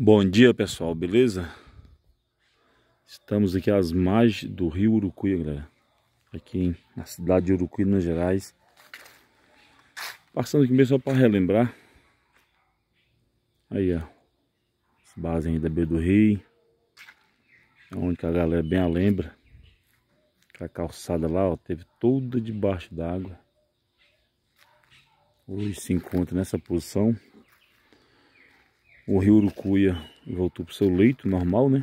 Bom dia pessoal, beleza? Estamos aqui às margens do rio Urucuí, galera. Aqui hein? na cidade de Urucuí, Minas Gerais. Passando aqui mesmo só para relembrar. Aí ó, as bases ainda do rio. É onde a galera bem a lembra. A calçada lá, ó, teve toda debaixo d'água. Hoje se encontra nessa posição, o rio Urucuia voltou para o seu leito normal, né?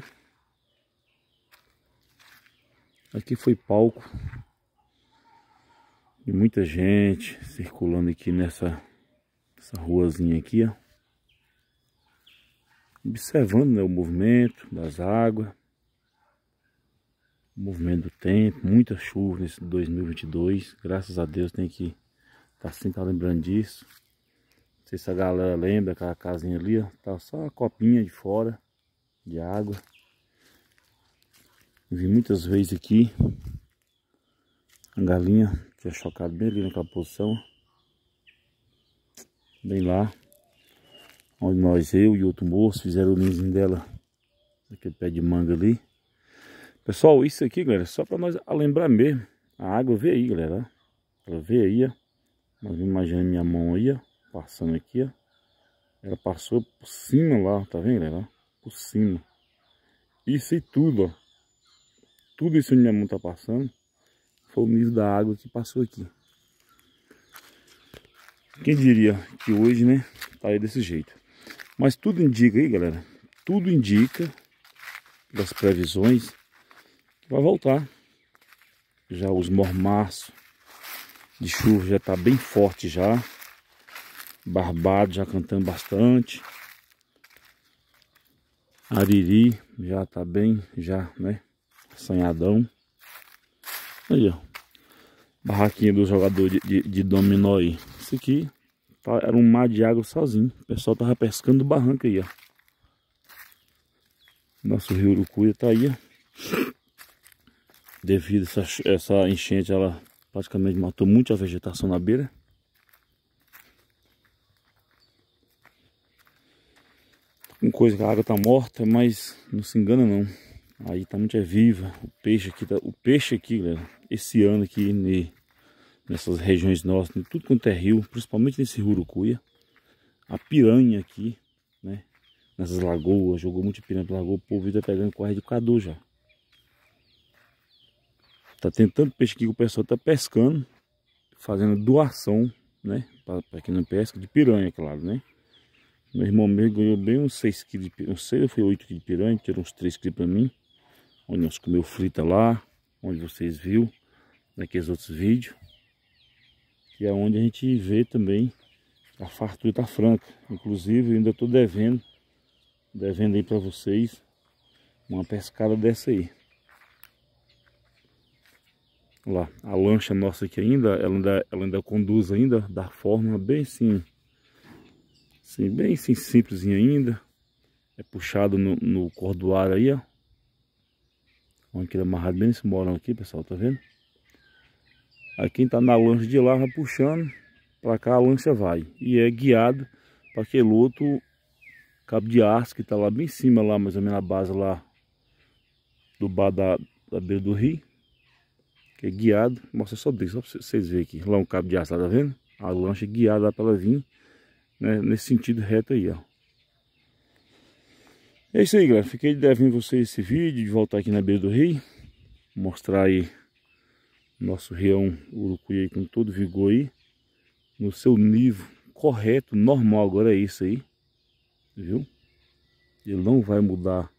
Aqui foi palco de muita gente circulando aqui nessa essa ruazinha aqui, ó. Observando né, o movimento das águas, o movimento do tempo, muita chuva nesse 2022. Graças a Deus tem que estar tá sempre lembrando disso. Não sei se a galera lembra aquela casinha ali, ó. Tá só uma copinha de fora de água. Vi muitas vezes aqui. A galinha tinha chocado bem ali naquela posição. Bem lá. Onde nós, eu e outro moço, fizeram o ninho dela. Aquele pé de manga ali. Pessoal, isso aqui, galera, só para nós lembrar mesmo. A água veio aí, galera. Ela veio aí, ó. Imagina minha mão aí, ó. Passando aqui, ó. Ela passou por cima lá, tá vendo, galera? Por cima. Isso e tudo, ó. Tudo isso onde minha mão tá passando. Foi o nível da água que passou aqui. Quem diria que hoje, né? Tá aí desse jeito. Mas tudo indica aí, galera. Tudo indica das previsões que vai voltar. Já os mormaços de chuva já tá bem forte já. Barbado já cantando bastante. Ariri já tá bem, já, né? Assanhadão. Aí, ó. Barraquinha do jogador de, de, de dominó aí. Isso aqui tá, era um mar de água sozinho. O pessoal tava pescando barranca aí, ó. Nosso rio Urucuia tá aí, ó. Devido a essa, essa enchente, ela praticamente matou muita vegetação na beira. coisa que a água tá morta, mas não se engana não. Aí tá muito é viva. O peixe aqui, tá, o peixe aqui, galera, esse ano aqui ne, nessas regiões nossas, tudo quanto é rio, principalmente nesse Rurucuia, a piranha aqui, né? Nessas lagoas, jogou muito piranha pra lagoa, o povo tá pegando com de Cadu já. Tá tentando peixe aqui que o pessoal tá pescando, fazendo doação, né? Pra, pra quem não pesca, de piranha, claro, né? Meu irmão meu ganhou bem uns 6 de piranha. Não sei, foi 8 kg de piranha, tirou uns 3 kg para mim. Onde nós comeu frita lá, onde vocês viram naqueles outros vídeos. E é onde a gente vê também a fartura tá franca. Inclusive ainda estou devendo, devendo aí para vocês uma pescada dessa aí. Lá, a lancha nossa aqui ainda, ela ainda, ela ainda conduz ainda da forma bem assim Sim, bem assim, simples ainda. É puxado no, no cordoar aí, ó. Olha que ele é amarrado bem nesse morão aqui, pessoal, tá vendo? Aí quem tá na lancha de lá vai puxando, pra cá a lancha vai. E é guiado para aquele outro cabo de aço que tá lá bem em cima, lá mais ou menos na base lá do bar da, da beira do rio. Que é guiado, mostra só desse, só pra vocês verem aqui. Lá é um cabo de aço, tá vendo? A lancha é guiada lá pra ela vir né, nesse sentido reto aí, ó. É isso aí, galera. Fiquei devendo vocês esse vídeo, de voltar aqui na beira do rio, mostrar aí nosso reão urucuí aí com todo vigor aí, no seu nível correto, normal. Agora é isso aí, viu? Ele não vai mudar,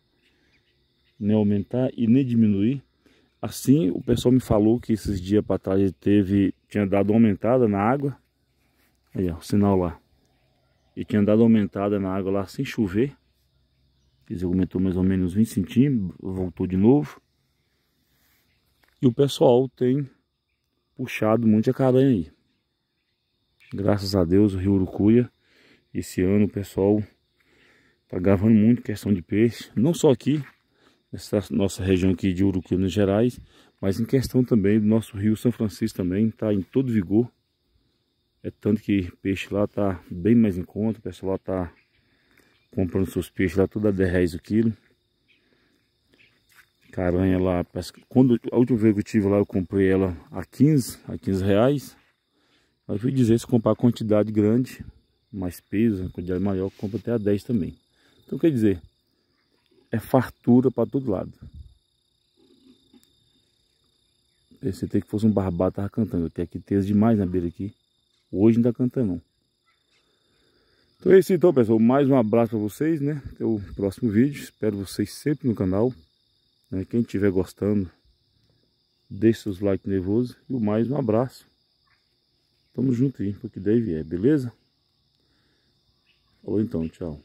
nem aumentar e nem diminuir. Assim, o pessoal me falou que esses dias para trás ele teve, tinha dado uma aumentada na água. Aí, ó, o sinal lá e tinha dado aumentada na água lá sem chover. Quer aumentou mais ou menos 20 centímetros, voltou de novo. E o pessoal tem puxado muito caranha aí. Graças a Deus, o Rio Urucuia, esse ano o pessoal tá gravando muito questão de peixe. Não só aqui, nessa nossa região aqui de Urucuia, Minas Gerais, mas em questão também do nosso Rio São Francisco também, está em todo vigor. É tanto que peixe lá tá bem mais em conta. O pessoal lá tá comprando seus peixes lá tudo a 10 reais o quilo. Caranha lá, quando a última vez que eu tive lá, eu comprei ela a 15, a 15 reais. Mas fui dizer, se comprar quantidade grande, mais peso, quantidade maior, compra até a 10 também. Então quer dizer, é fartura para todo lado. Pensei até que fosse um barbá, tava cantando. Tem aqui teso demais na beira aqui. Hoje ainda tá cantando não. Então é isso então pessoal, mais um abraço para vocês, né? Até o próximo vídeo, espero vocês sempre no canal. Né? Quem estiver gostando, deixe seus likes nervosos e o mais um abraço. Tamo junto hein, porque daí vier, beleza? Falou então, tchau.